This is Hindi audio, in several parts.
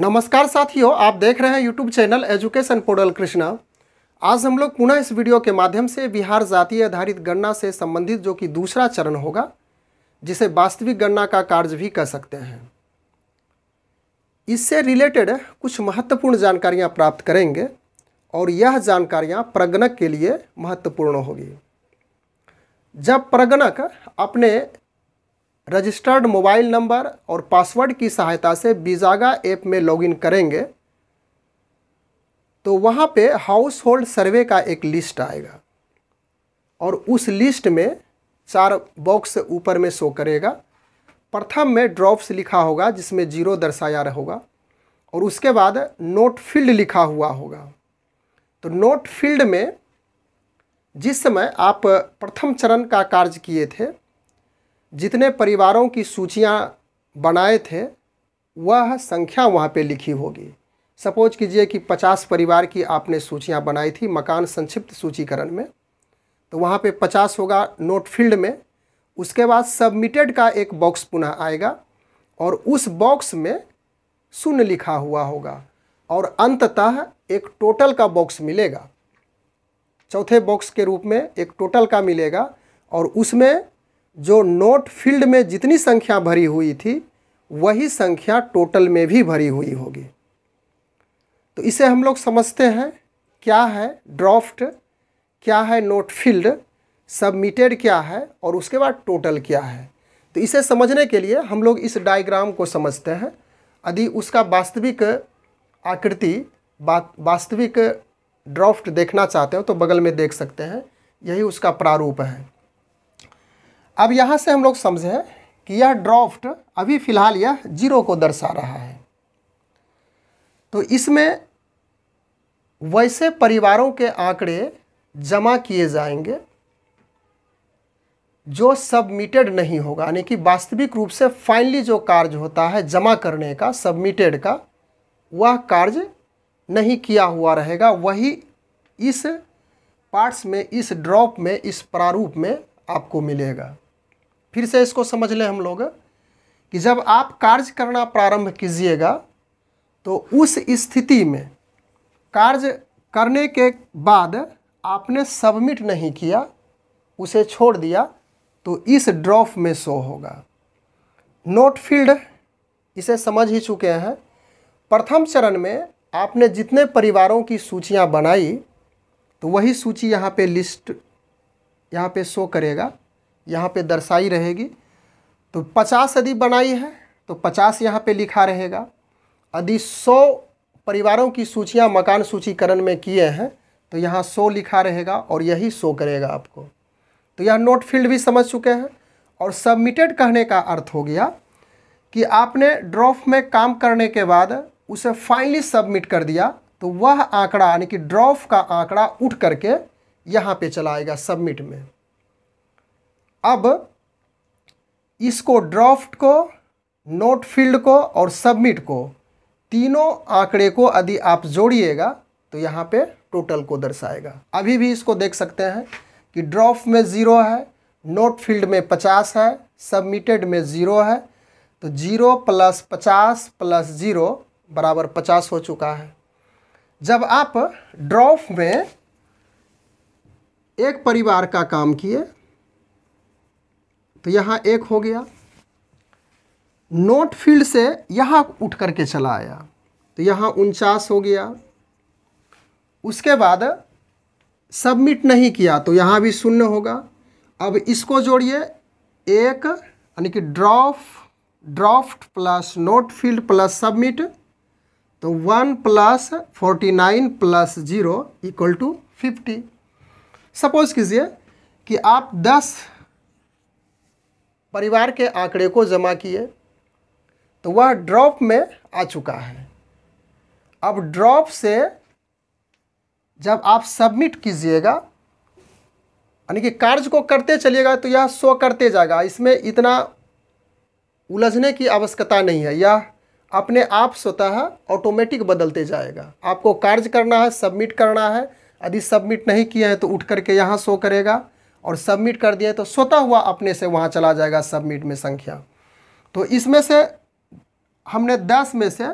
नमस्कार साथियों आप देख रहे हैं YouTube channel education portal Krishna आज हम लोग पुनः इस वीडियो के माध्यम से बिहार जातीय आधारित गणना से संबंधित जो कि दूसरा चरण होगा जिसे वास्तविक गणना का कार्य भी कह सकते हैं इससे रिलेटेड कुछ महत्वपूर्ण जानकारियां प्राप्त करेंगे और यह जानकारियां प्रगणक के लिए महत्वपूर्ण होगी जब प्रगणक अपने रजिस्टर्ड मोबाइल नंबर और पासवर्ड की सहायता से बीजागा ऐप में लॉगिन करेंगे तो वहाँ पे हाउस होल्ड सर्वे का एक लिस्ट आएगा और उस लिस्ट में चार बॉक्स ऊपर में शो करेगा प्रथम में ड्रॉप्स लिखा होगा जिसमें जीरो दर्शाया होगा और उसके बाद नोट फील्ड लिखा हुआ होगा तो नोट फील्ड में जिस समय आप प्रथम चरण का कार्य किए थे जितने परिवारों की सूचियाँ बनाए थे वह संख्या वहाँ पे लिखी होगी सपोज कीजिए कि पचास परिवार की आपने सूचियाँ बनाई थी मकान संक्षिप्त सूचीकरण में तो वहाँ पे पचास होगा नोट फील्ड में उसके बाद सबमिटेड का एक बॉक्स पुनः आएगा और उस बॉक्स में शून्य लिखा हुआ होगा और अंततः एक टोटल का बॉक्स मिलेगा चौथे बॉक्स के रूप में एक टोटल का मिलेगा और उसमें जो नोट फील्ड में जितनी संख्या भरी हुई थी वही संख्या टोटल में भी भरी हुई होगी तो इसे हम लोग समझते हैं क्या है ड्राफ्ट क्या है नोट फील्ड सबमिटेड क्या है और उसके बाद टोटल क्या है तो इसे समझने के लिए हम लोग इस डायग्राम को समझते हैं यदि उसका वास्तविक आकृति वास्तविक ड्राफ्ट देखना चाहते हो तो बगल में देख सकते हैं यही उसका प्रारूप है अब यहाँ से हम लोग समझें कि यह ड्राफ्ट अभी फ़िलहाल यह जीरो को दर्शा रहा है तो इसमें वैसे परिवारों के आंकड़े जमा किए जाएंगे जो सबमिटेड नहीं होगा यानी कि वास्तविक रूप से फाइनली जो कार्य होता है जमा करने का सबमिटेड का वह कार्य नहीं किया हुआ रहेगा वही इस पार्ट्स में इस ड्रॉप में इस प्रारूप में आपको मिलेगा फिर से इसको समझ लें हम लोग कि जब आप कार्य करना प्रारंभ कीजिएगा तो उस स्थिति में कार्य करने के बाद आपने सबमिट नहीं किया उसे छोड़ दिया तो इस ड्रॉफ में शो होगा नोट फील्ड इसे समझ ही चुके हैं प्रथम चरण में आपने जितने परिवारों की सूचियाँ बनाई तो वही सूची यहाँ पे लिस्ट यहाँ पे शो करेगा यहाँ पे दर्शाई रहेगी तो पचास यदि बनाई है तो पचास यहाँ पे लिखा रहेगा यदि सौ परिवारों की सूचियाँ मकान सूचीकरण में किए हैं तो यहाँ सो लिखा रहेगा और यही सो करेगा आपको तो यह नोट फील्ड भी समझ चुके हैं और सबमिटेड कहने का अर्थ हो गया कि आपने ड्रॉफ में काम करने के बाद उसे फाइनली सबमिट कर दिया तो वह आंकड़ा यानी कि ड्रॉफ का आंकड़ा उठ करके यहाँ पे चलाएगा सबमिट में अब इसको ड्राफ्ट को नोट फील्ड को और सबमिट को तीनों आंकड़े को यदि आप जोड़िएगा तो यहाँ पे टोटल को दर्शाएगा अभी भी इसको देख सकते हैं कि ड्राफ्ट में ज़ीरो है नोट फील्ड में पचास है सबमिटेड में ज़ीरो है तो जीरो प्लस पचास प्लस ज़ीरो बराबर पचास हो चुका है जब आप ड्राफ्ट में एक परिवार का काम किए तो यहाँ एक हो गया नोट फील्ड से यहाँ उठ करके चला आया तो यहाँ उनचास हो गया उसके बाद सबमिट नहीं किया तो यहाँ भी शून्य होगा अब इसको जोड़िए एक यानी कि draft draft plus note field plus submit तो one plus forty nine plus zero equal to fifty suppose कीजिए कि आप दस परिवार के आंकड़े को जमा किए तो वह ड्रॉप में आ चुका है अब ड्रॉप से जब आप सबमिट कीजिएगा यानी कि कार्य को करते चलिएगा तो यह शो करते जाएगा इसमें इतना उलझने की आवश्यकता नहीं है यह अपने आप स्वतः ऑटोमेटिक बदलते जाएगा आपको कार्य करना है सबमिट करना है यदि सबमिट नहीं किए हैं तो उठ करके यहाँ शो करेगा और सबमिट कर दिया तो स्वतः हुआ अपने से वहाँ चला जाएगा सबमिट में संख्या तो इसमें से हमने दस में से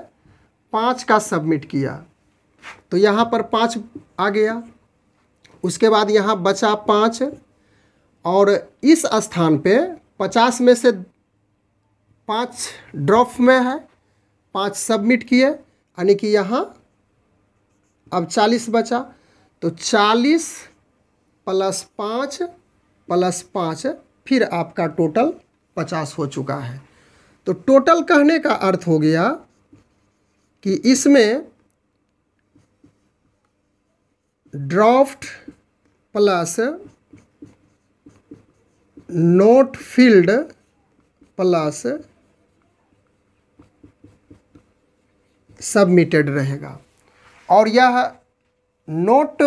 पाँच का सबमिट किया तो यहाँ पर पाँच आ गया उसके बाद यहाँ बचा पाँच और इस स्थान पे पचास में से पाँच ड्रॉप में है पाँच सबमिट किए यानी कि यहाँ अब चालीस बचा तो चालीस प्लस पाँच प्लस पाँच फिर आपका टोटल पचास हो चुका है तो टोटल कहने का अर्थ हो गया कि इसमें draft plus note field plus submitted रहेगा और यह नोट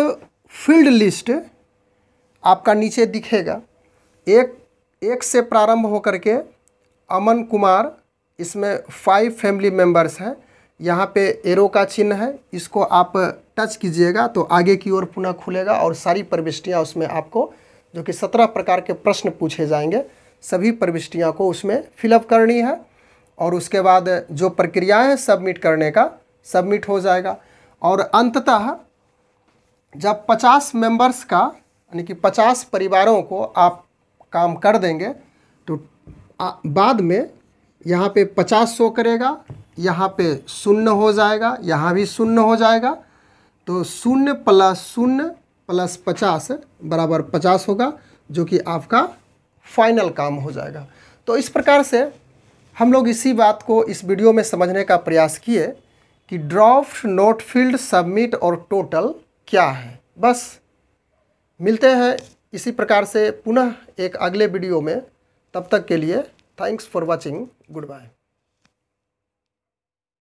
फील्ड लिस्ट आपका नीचे दिखेगा एक एक से प्रारंभ होकर के अमन कुमार इसमें फाइव फैमिली मेम्बर्स हैं यहाँ पे एरो का चिन्ह है इसको आप टच कीजिएगा तो आगे की ओर पुनः खुलेगा और सारी प्रविष्टियाँ उसमें आपको जो कि सत्रह प्रकार के प्रश्न पूछे जाएंगे सभी प्रविष्टियाँ को उसमें फिलअप करनी है और उसके बाद जो प्रक्रिया है सबमिट करने का सबमिट हो जाएगा और अंततः जब 50 मेंबर्स का यानी कि पचास परिवारों को आप काम कर देंगे तो आ, बाद में यहाँ पे पचास सौ करेगा यहाँ पे शून्य हो जाएगा यहाँ भी शून्य हो जाएगा तो शून्य प्लस शून्य प्लस पचास बराबर पचास होगा जो कि आपका फाइनल काम हो जाएगा तो इस प्रकार से हम लोग इसी बात को इस वीडियो में समझने का प्रयास किए कि ड्राफ्ट नोट फील्ड सबमिट और टोटल क्या है बस मिलते हैं इसी प्रकार से पुनः एक अगले वीडियो में तब तक के लिए thanks for watching good bye